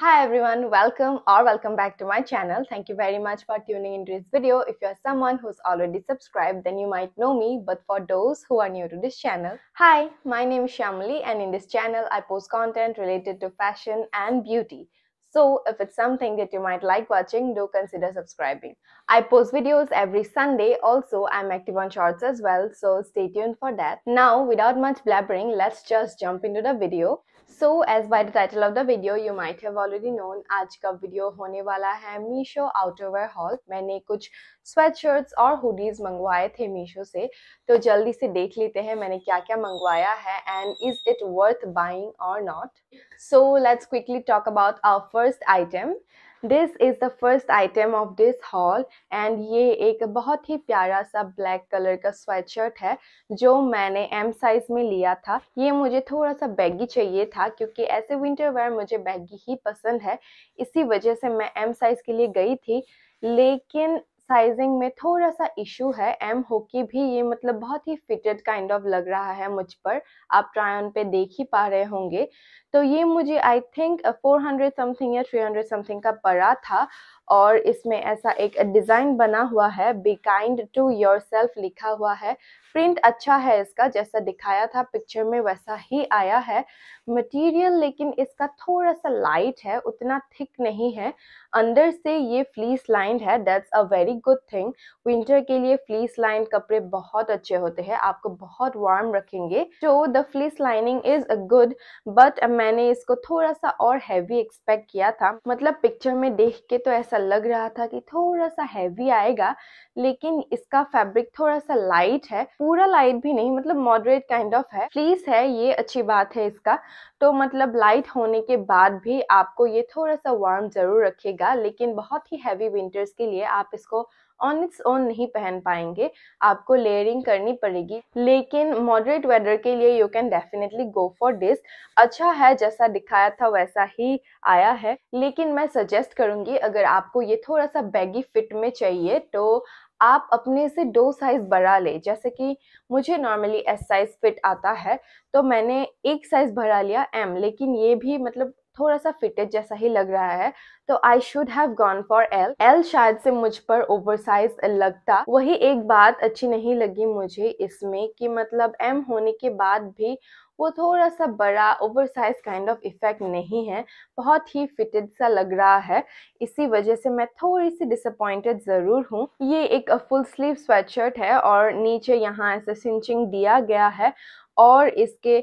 Hi everyone, welcome or welcome back to my channel. Thank you very much for tuning into this video. If you are someone who's already subscribed, then you might know me, but for those who are new to this channel, hi, my name is Shamali and in this channel I post content related to fashion and beauty. So if it's something that you might like watching, do consider subscribing. I post videos every Sunday. Also, I'm active on shorts as well, so stay tuned for that. Now, without much blabbering, let's just jump into the video. So, as by the title of the video, you might have already known, today's video hone wala hai Misho Outerwear Haul. Maine kuch sweatshirts or hoodies mangwaye the Misho se. To jaldi se dekh lete hain maine kya kya mangwaya hai and is it worth buying or not? So, let's quickly talk about our first item. This is the first item of this haul and ये एक बहुत ही प्यारा सा black colour का sweatshirt है जो मैंने एम साइज़ में लिया था ये मुझे थोड़ा सा बैगी चाहिए था क्योंकि ऐसे विंटर वेयर मुझे बैगी ही पसंद है इसी वजह से मैं एम साइज़ के लिए गई थी लेकिन साइजिंग में थोड़ा सा इशू है एम होके भी ये मतलब बहुत ही फिटेड काइंड ऑफ लग रहा है मुझ पर आप ट्राई ऑन पे देख ही पा रहे होंगे तो ये मुझे आई थिंक 400 समथिंग या 300 समथिंग का पड़ा था और इसमें ऐसा एक डिज़ाइन बना हुआ है be kind to yourself लिखा हुआ है प्रिंट अच्छा है इसका जैसा दिखाया था पिक्चर में वैसा ही आया है मटेरियल लेकिन इसका थोड़ा सा लाइट है उतना थिक नहीं है अंदर से ये फ्लीस लाइंड है that's a very good thing winter के लिए फ्लीस लाइन कपड़े बहुत अच्छे होते हैं आपको बहुत वार्म रखेंगे जो the fleece lining is a good but मैंने इसको थोड़ा सा और हैवी एक्सपेक्ट किया था मतलब पिक्चर में देख के तो ऐसा लग रहा था कि थोड़ा सा हैवी आएगा लेकिन इसका फैब्रिक थोड़ा सा लाइट है पूरा लाइट भी नहीं मतलब मॉडरेट काइंड ऑफ है फ्लीस है ये अच्छी बात है इसका तो मतलब लाइट होने के बाद भी आपको ये थोड़ा सा वार्म जरूर रखेगा लेकिन बहुत ही हैवी विंटर्स के लिए आप इसको ऑन इट्स ओन नहीं पहन पाएंगे आपको लेयरिंग करनी पड़ेगी लेकिन मॉडरेट वेदर के लिए you can definitely go for this अच्छा है जैसा दिखाया था वैसा ही आया है लेकिन मैं सजेस्ट करूंगी अगर आपको ये थोड़ा सा बैगी फिट में चाहिए तो आप अपने से दो साइज़ बढ़ा ले जैसे कि मुझे नॉर्मली एस साइज़ फिट आता है तो मैंने एक साइज़ बढ़ा लिया एम लेकिन ये भी मतलब थोड़ा सा फिटेड जैसा ही लग रहा है तो I should have gone for L L शायद से मुझ पर ओवर साइज लगता वही एक बात अच्छी नहीं लगी मुझे इसमें कि मतलब एम होने के बाद भी वो थोड़ा सा बड़ा over size kind of effect नहीं है बहुत ही फिटेड सा लग रहा है इसी वजह से मैं थोड़ी सी डिसअपॉइंटेड ज़रूर हूँ ये एक फुल स्लीव स्वेटशर्ट है और नीचे यहाँ ऐसे सिंचिंग दिया गया है और इसके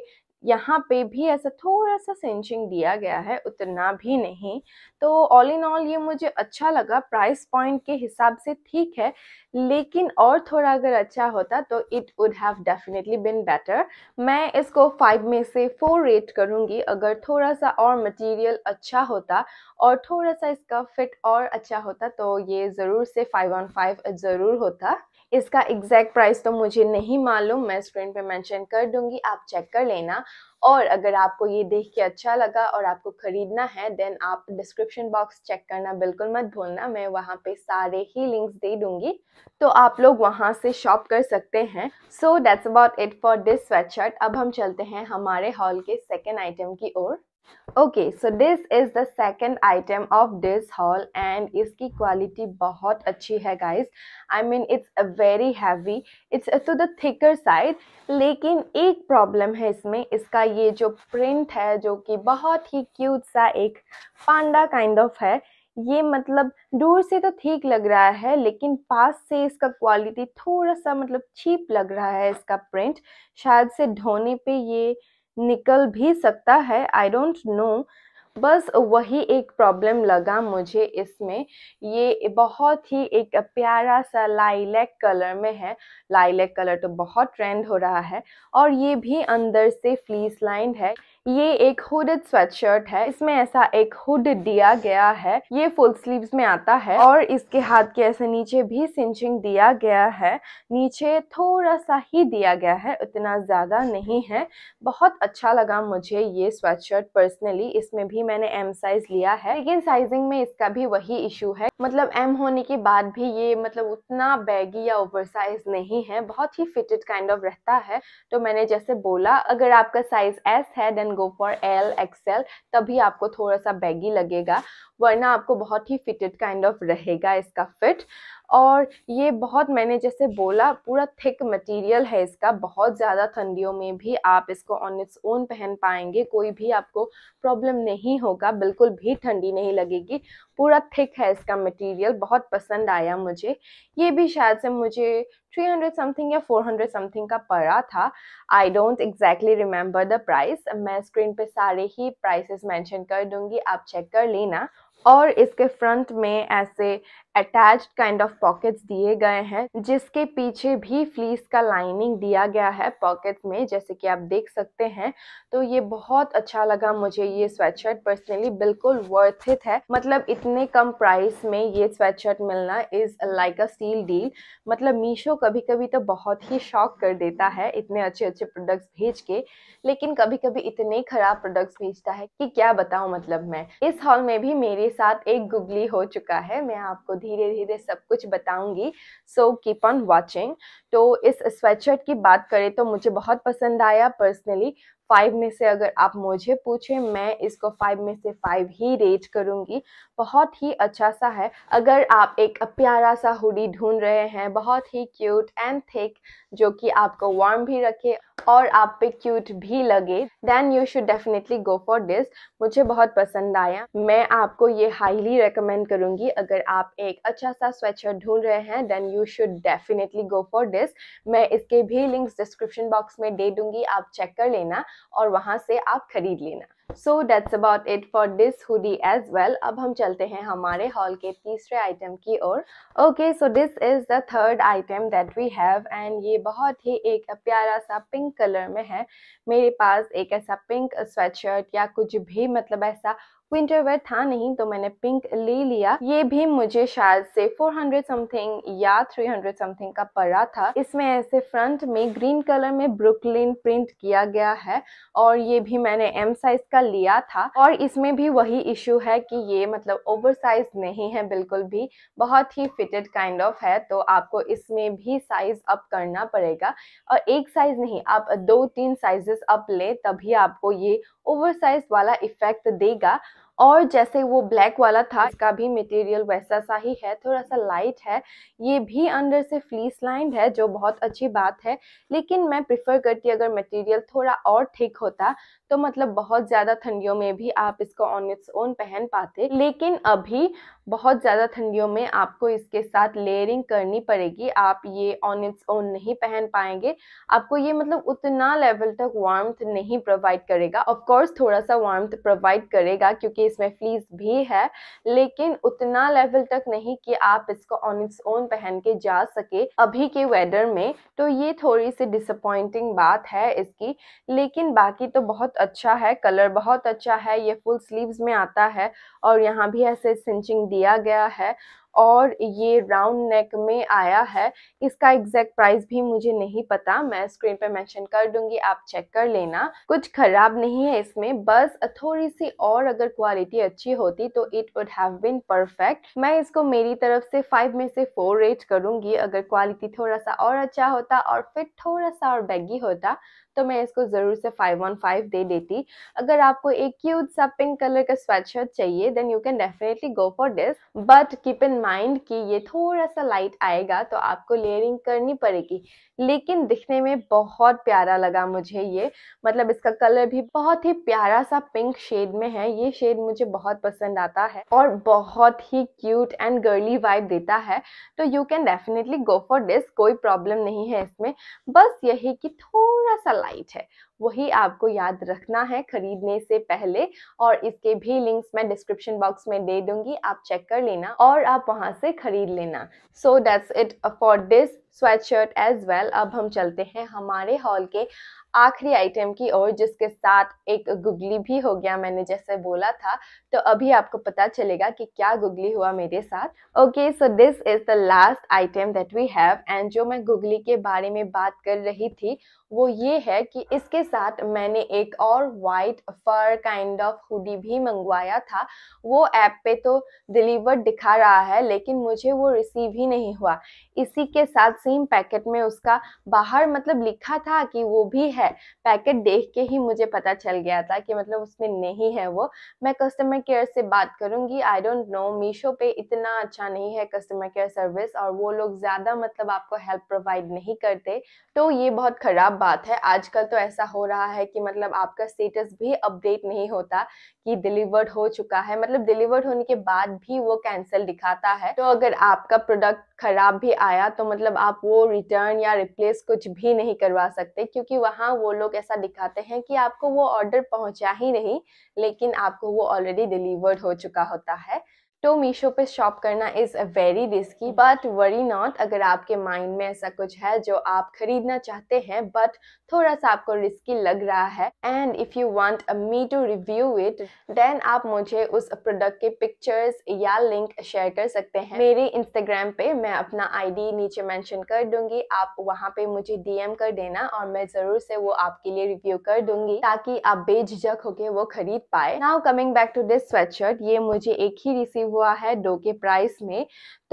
यहाँ पे भी ऐसा थोड़ा सा सेंचिंग दिया गया है उतना भी नहीं तो ऑल इन ऑल ये मुझे अच्छा लगा प्राइस पॉइंट के हिसाब से ठीक है लेकिन और थोड़ा अगर अच्छा होता तो it would have definitely been better मैं इसको फाइव में से फोर रेट करूँगी अगर थोड़ा सा और मटेरियल अच्छा होता और थोड़ा सा इसका फिट और अच्छा होता तो ये ज़रूर से फाइव ऑन फाइव ज़रूर होता इसका एग्जैक्ट प्राइस तो मुझे नहीं मालूम मैं स्क्रीन पे मेंशन कर दूंगी आप चेक कर लेना और अगर आपको ये देख के अच्छा लगा और आपको ख़रीदना है देन आप डिस्क्रिप्शन बॉक्स चेक करना बिल्कुल मत भूलना मैं वहाँ पे सारे ही लिंक्स दे दूँगी तो आप लोग वहाँ से शॉप कर सकते हैं so that's about it for this sweat अब हम चलते हैं हमारे हॉल के सेकेंड आइटम की ओर okay so this is the second item of this haul and इसकी क्वालिटी बहुत अच्छी है i I mean it's very heavy it's to the thicker side लेकिन एक प्रॉब्लम है इसमें इसका ये जो प्रिंट है जो कि बहुत ही क्यूट सा एक पांडा काइंड ऑफ है ये मतलब दूर से तो ठीक लग रहा है लेकिन पास से इसका क्वालिटी थोड़ा सा मतलब चीप लग रहा है इसका प्रिंट शायद से धोने पे ये निकल भी सकता है आई डोंट नो बस वही एक प्रॉब्लम लगा मुझे इसमें ये बहुत ही एक प्यारा सा लाइलैक कलर में है लाइलैक कलर तो बहुत ट्रेंड हो रहा है और ये भी अंदर से फ्लीस लाइन है ये एक हुडेड स्वेटशर्ट है इसमें ऐसा एक हुड दिया गया है ये फुल स्लीव्स में आता है और इसके हाथ के ऐसे नीचे भी सिंचिंग दिया गया है नीचे थोड़ा सा ही दिया गया है उतना ज़्यादा नहीं है बहुत अच्छा लगा मुझे ये स्वेटशर्ट पर्सनली इसमें भी मैंने एम साइज लिया है लेकिन साइजिंग में इसका भी वही इशू है मतलब एम होने के बाद भी ये मतलब उतना बैगी या ओवर साइज नहीं है बहुत ही फिटेड काइंड ऑफ रहता है तो मैंने जैसे बोला अगर आपका साइज एस है then go for L XL तभी आपको थोड़ा सा बैगी लगेगा वरना आपको बहुत ही फिटेड काइंड ऑफ रहेगा इसका फिट और ये बहुत मैंने जैसे बोला पूरा थिक मटेरियल है इसका बहुत ज़्यादा ठंडियों में भी आप इसको ऑन इट्स ओन पहन पाएंगे कोई भी आपको प्रॉब्लम नहीं होगा बिल्कुल भी ठंडी नहीं लगेगी पूरा थिक है इसका मटेरियल बहुत पसंद आया मुझे ये भी शायद से मुझे 300 समथिंग या 400 समथिंग का पड़ा था I don't exactly remember the price मैं स्क्रीन पे सारे ही प्राइसेस मेंशन कर दूंगी आप चेक कर लेना और इसके फ्रंट में ऐसे अटैच्ड काइंड ऑफ पॉकेट्स दिए गए हैं जिसके पीछे भी फ्लीस का लाइनिंग दिया गया है पॉकेट में जैसे कि आप देख सकते हैं तो ये बहुत अच्छा लगा मुझे ये स्वेटशर्ट पर्सनली बिल्कुल वर्थ इट है मतलब इतने कम प्राइस में ये स्वेटशर्ट मिलना is like a steal deal मतलब मीशो कभी कभी तो बहुत ही शॉक कर देता है इतने अच्छे अच्छे प्रोडक्ट्स भेज के लेकिन कभी कभी इतने खराब प्रोडक्ट्स भेजता है कि क्या बताऊँ मतलब मैं इस हॉल में भी मेरे साथ एक गुगली हो चुका है मैं आपको धीरे धीरे सब कुछ बताऊंगी सो कीप ऑन वॉचिंग तो इस स्वेटशर्ट की बात करें तो मुझे बहुत पसंद आया पर्सनली फाइव में से अगर आप मुझे पूछें मैं इसको फाइव में से फाइव ही रेट करूंगी बहुत ही अच्छा सा है अगर आप एक प्यारा सा हुडी ढूंढ रहे हैं बहुत ही क्यूट एंड थिक जो कि आपको वार्म भी रखे और आप पे क्यूट भी लगे then you should definitely go for this मुझे बहुत पसंद आया मैं आपको ये हाईली रिकमेंड करूँगी अगर आप एक अच्छा सा स्वेटशर्ट ढूंढ रहे हैं then you should definitely go for this classes मैं इसके भी लिंक्स डिस्क्रिप्शन बॉक्स में दे दूंगी आप चेक कर लेना और वहां से आप खरीद लेना so that's about it for this hoodie as well अब हम चलते हैं हमारे हॉल के तीसरे आइटम की ओर okay so this is the third item that we have and ये बहुत ही एक प्यारा सा पिंक कलर में है मेरे पास एक ऐसा पिंक स्वेटशर्ट या कुछ भी मतलब ऐसा विंटर वेयर था नहीं तो मैंने पिंक ले लिया ये भी मुझे शायद से 400 समथिंग या 300 समथिंग का पड़ा था इसमें ऐसे फ्रंट में ग्रीन कलर में ब्रुकलिन प्रिंट किया गया है और ये भी मैंने एम साइज का लिया था और इसमें भी वही इशू है कि ये मतलब ओवर साइज नहीं है बिल्कुल भी बहुत ही फिटेड काइंड ऑफ है तो आपको इसमें भी साइज अप करना पड़ेगा और एक साइज नहीं आप दो तीन साइजेस अप ले तभी आपको ये ओवर साइज वाला इफेक्ट देगा और जैसे वो ब्लैक वाला था इसका भी मटेरियल वैसा सा ही है थोड़ा सा लाइट है ये भी अंदर से फ्लीस लाइन है जो बहुत अच्छी बात है लेकिन मैं प्रिफर करती अगर मटेरियल थोड़ा और ठीक होता तो मतलब बहुत ज़्यादा ठंडियों में भी आप इसको ऑन इट्स ओन पहन पाते लेकिन अभी बहुत ज़्यादा ठंडियों में आपको इसके साथ लेयरिंग करनी पड़ेगी आप ये ऑन इट्स ओन नहीं पहन पाएंगे आपको ये मतलब उतना लेवल तक वार्म नहीं प्रोवाइड करेगा ऑफकोर्स थोड़ा सा वार्म प्रोवाइड करेगा क्योंकि इसमें फ्लीस भी है लेकिन उतना लेवल तक नहीं कि आप इसको ऑन इट्स ओन पहन के जा सके अभी के वेदर में तो ये थोड़ी सी डिसअपॉइंटिंग बात है इसकी लेकिन बाकी तो बहुत अच्छा है कलर बहुत अच्छा है ये फुल स्लीव्स में आता है और यहाँ भी ऐसे सिंचिंग दिया गया है और ये राउंड नेक में आया है इसका एग्जैक्ट प्राइस भी मुझे नहीं पता मैं स्क्रीन पे मेंशन कर दूंगी आप चेक कर लेना कुछ खराब नहीं है इसमें बस थोड़ी सी और अगर क्वालिटी अच्छी होती तो it would have been perfect मैं इसको मेरी तरफ से फाइव में से फोर रेट करूंगी अगर क्वालिटी थोड़ा सा और अच्छा होता और फिट थोड़ा सा और बैगी होता तो मैं इसको ज़रूर से फाइव फाइव दे देती अगर आपको एक क्यूट सा पिंक कलर का स्वेट शर्ट चाहिए then you can definitely go for this but keep in mind कि ये थोड़ा सा लाइट आएगा तो आपको लेयरिंग करनी पड़ेगी लेकिन दिखने में बहुत प्यारा लगा मुझे ये मतलब इसका कलर भी बहुत ही प्यारा सा पिंक शेड में है ये शेड मुझे बहुत पसंद आता है और बहुत ही क्यूट एंड गर्ली वाइब देता है तो you can definitely go for this कोई प्रॉब्लम नहीं है इसमें बस यही कि थोड़ा सा लाइट है वही आपको याद रखना है खरीदने से पहले और इसके भी लिंक्स मैं डिस्क्रिप्शन बॉक्स में दे दूंगी आप चेक कर लेना और आप वहां से खरीद लेना so that's it for this sweatshirt as well अब हम चलते हैं हमारे हॉल के आखिरी आइटम की ओर जिसके साथ एक गुगली भी हो गया मैंने जैसे बोला था तो अभी आपको पता चलेगा कि क्या गुगली हुआ मेरे साथ okay so this is the last item that we have and जो मैं गुगली के बारे में बात कर रही थी वो ये है कि इसके साथ मैंने एक और white fur kind of hoodie भी मंगवाया था वो ऐप पे तो डिलीवर दिखा रहा है लेकिन मुझे वो रिसीव ही नहीं हुआ इसी के साथ सेम पैकेट में उसका बाहर मतलब लिखा था कि वो भी है पैकेट देख के ही मुझे पता चल गया था कि मतलब उसमें नहीं है वो मैं कस्टमर केयर से बात करूंगी आई डोंट नो मीशो पे इतना अच्छा नहीं है कस्टमर केयर सर्विस और वो लोग ज़्यादा मतलब आपको हेल्प प्रोवाइड नहीं करते तो ये बहुत ख़राब बात है आजकल तो ऐसा हो रहा है कि मतलब आपका स्टेटस भी अपडेट नहीं होता कि डिलीवर्ड हो चुका है मतलब डिलीवर्ड होने के बाद भी वो कैंसिल दिखाता है तो अगर आपका प्रोडक्ट खराब भी आया तो मतलब आप आप वो रिटर्न या रिप्लेस कुछ भी नहीं करवा सकते क्योंकि वहाँ वो लोग ऐसा दिखाते हैं कि आपको वो ऑर्डर पहुँचा ही नहीं लेकिन आपको वो ऑलरेडी डिलीवर्ड हो चुका होता है तो मीशो पे शॉप करना is a very risky but worry not अगर आपके माइंड में ऐसा कुछ है जो आप खरीदना चाहते हैं बट थोड़ा सा आपको रिस्की लग रहा है and if you want a me to review it then आप मुझे उस प्रोडक्ट के पिक्चर्स या लिंक शेयर कर सकते हैं मेरे इंस्टाग्राम पे मैं अपना आईडी नीचे मैंशन कर दूंगी आप वहाँ पे मुझे डी कर देना और मैं ज़रूर से वो आपके लिए रिव्यू कर दूंगी ताकि आप बेझिझक होके वो खरीद पाए now coming back to this sweat ये मुझे एक ही रिसीव हुआ है डो के प्राइस में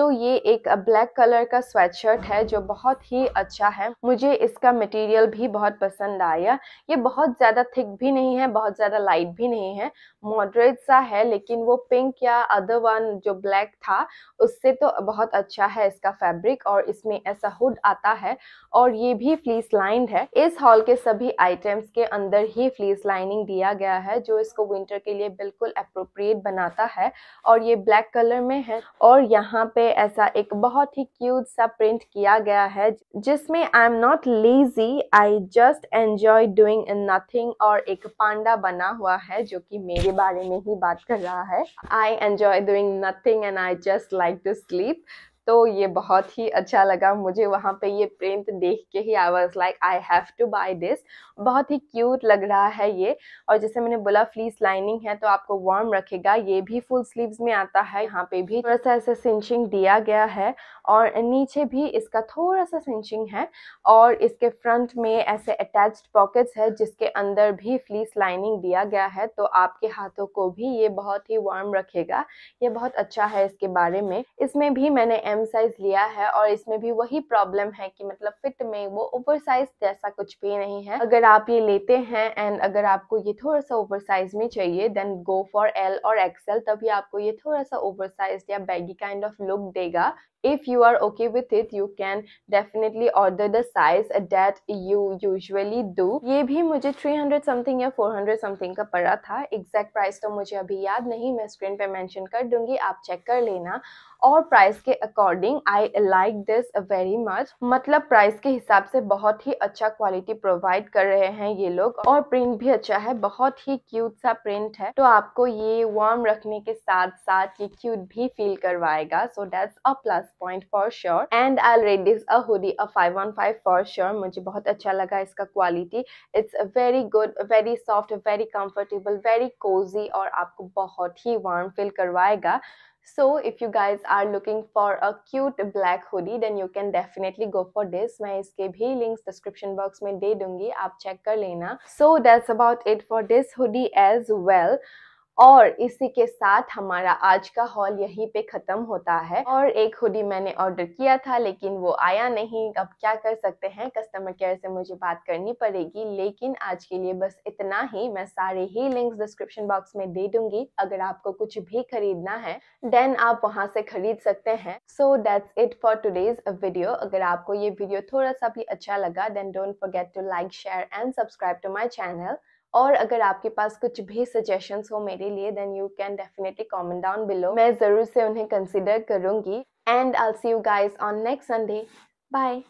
तो ये एक ब्लैक कलर का स्वेटशर्ट है जो बहुत ही अच्छा है मुझे इसका मटेरियल भी बहुत पसंद आया ये बहुत ज़्यादा थिक भी नहीं है बहुत ज़्यादा लाइट भी नहीं है मॉडरेट सा है लेकिन वो पिंक या अदर वन जो ब्लैक था उससे तो बहुत अच्छा है इसका फैब्रिक और इसमें ऐसा हुड आता है और ये भी फ्लीस लाइंड है इस हॉल के सभी आइटम्स के अंदर ही फ्लीस लाइनिंग दिया गया है जो इसको विंटर के लिए बिल्कुल अप्रोप्रिएट बनाता है और ये ब्लैक कलर में है और यहाँ पे ऐसा एक बहुत ही क्यूट सा प्रिंट किया गया है जिसमें I am not lazy I just enjoy doing nothing और एक पांडा बना हुआ है जो कि मेरे बारे में ही बात कर रहा है I enjoy doing nothing and I just like to sleep तो ये बहुत ही अच्छा लगा मुझे वहाँ पे ये प्रिंट देख के ही I was like I have to buy this बहुत ही क्यूट लग रहा है ये और जैसे मैंने बोला फ्लीस लाइनिंग है तो आपको वार्म रखेगा ये भी फुल स्लीव्स में आता है यहाँ पे भी थोड़ा सा ऐसा सिंचिंग दिया गया है और नीचे भी इसका थोड़ा सा सिंचिंग है और इसके फ्रंट में ऐसे अटैच पॉकेट्स है जिसके अंदर भी फ्लीस लाइनिंग दिया गया है तो आपके हाथों को भी ये बहुत ही वार्म रखेगा ये बहुत अच्छा है इसके बारे में इसमें भी मैंने एम साइज लिया है और इसमें भी वही प्रॉब्लम है कि मतलब फिट में वो ओवर साइज जैसा कुछ भी नहीं है अगर आप ये लेते हैं एंड अगर आपको ये थोड़ा सा ओवर साइज में चाहिए देन गो फॉर एल और एक्सएल तभी आपको ये थोड़ा सा ओवर साइज या बैगी काइंड ऑफ लुक देगा if you are okay with it you can definitely order the size that you usually do ये भी मुझे 300 something या 400 something का पड़ा था exact price तो मुझे अभी याद नहीं मैं स्क्रीन पे मेंशन कर दूंगी आप चेक कर लेना और प्राइस के according I like this very much मतलब प्राइस के हिसाब से बहुत ही अच्छा क्वालिटी प्रोवाइड कर रहे हैं ये लोग और प्रिंट भी अच्छा है बहुत ही क्यूट सा प्रिंट है तो आपको ये वार्म रखने के साथ साथ ये क्यूट भी फील करवाएगा so that's a plus point for sure and I rate this uh hoodie a five for sure मुझे बहुत अच्छा लगा इसका quality it's very good very soft very comfortable very cozy और आपको बहुत ही वार्म फील करवाएगा so if you guys are looking for a cute black hoodie then you can definitely go for this मैं इसके भी links description box में दे दूंगी आप check कर लेना so that's about it for this hoodie as well और इसी के साथ हमारा आज का हॉल यहीं पे ख़त्म होता है और एक हुडी मैंने ऑर्डर किया था लेकिन वो आया नहीं अब क्या कर सकते हैं कस्टमर केयर से मुझे बात करनी पड़ेगी लेकिन आज के लिए बस इतना ही मैं सारे ही लिंक्स डिस्क्रिप्शन बॉक्स में दे दूंगी अगर आपको कुछ भी खरीदना है देन आप वहाँ से खरीद सकते हैं so that's it for today's video अगर आपको ये वीडियो थोड़ा सा भी अच्छा लगा then don't forget to like share and subscribe to my channel और अगर आपके पास कुछ भी सजेशंस हो मेरे लिए then you can definitely comment down below मैं ज़रूर से उन्हें कंसिडर करूंगी and I see you guys on next Sunday bye